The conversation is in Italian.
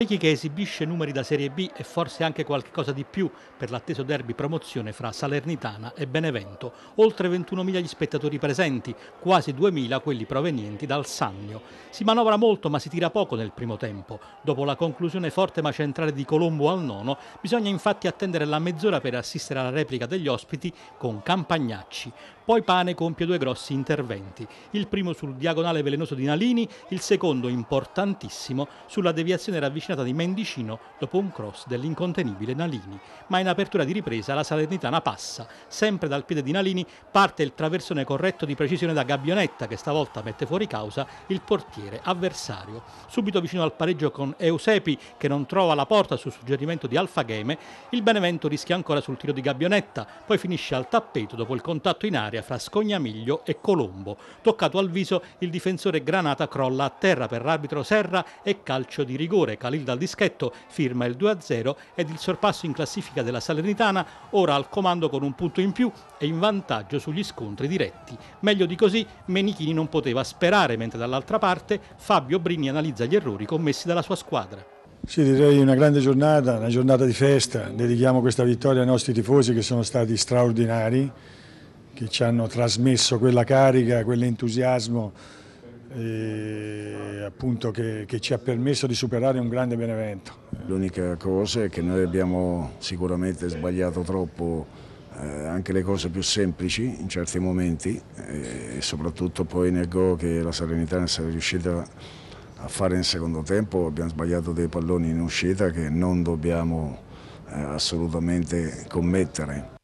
Lecchi che esibisce numeri da Serie B e forse anche qualcosa di più per l'atteso derby promozione fra Salernitana e Benevento. Oltre 21.000 gli spettatori presenti, quasi 2.000 quelli provenienti dal Sannio. Si manovra molto ma si tira poco nel primo tempo. Dopo la conclusione forte ma centrale di Colombo al nono, bisogna infatti attendere la mezz'ora per assistere alla replica degli ospiti con Campagnacci. Poi Pane compie due grossi interventi. Il primo sul diagonale velenoso di Nalini, il secondo importantissimo sulla deviazione ravvicinata trascinata di Mendicino dopo un cross dell'incontenibile Nalini. Ma in apertura di ripresa la Salernitana passa. Sempre dal piede di Nalini parte il traversone corretto di precisione da Gabbionetta che stavolta mette fuori causa il portiere avversario. Subito vicino al pareggio con Eusepi che non trova la porta sul suggerimento di Alfagheme, il Benevento rischia ancora sul tiro di Gabbionetta, poi finisce al tappeto dopo il contatto in aria fra Scognamiglio e Colombo. Toccato al viso il difensore Granata crolla a terra per l'arbitro Serra e calcio di rigore. Calino Avril dal dischetto firma il 2-0 ed il sorpasso in classifica della Salernitana ora al comando con un punto in più e in vantaggio sugli scontri diretti. Meglio di così Menichini non poteva sperare, mentre dall'altra parte Fabio Brini analizza gli errori commessi dalla sua squadra. Sì, direi una grande giornata, una giornata di festa. Dedichiamo questa vittoria ai nostri tifosi che sono stati straordinari, che ci hanno trasmesso quella carica, quell'entusiasmo eh, appunto, che, che, ci ha permesso di superare un grande Benevento. L'unica cosa è che noi abbiamo sicuramente sbagliato troppo eh, anche le cose più semplici in certi momenti eh, e soprattutto poi nel go che la Serenità non sarà riuscita a fare in secondo tempo, abbiamo sbagliato dei palloni in uscita che non dobbiamo eh, assolutamente commettere.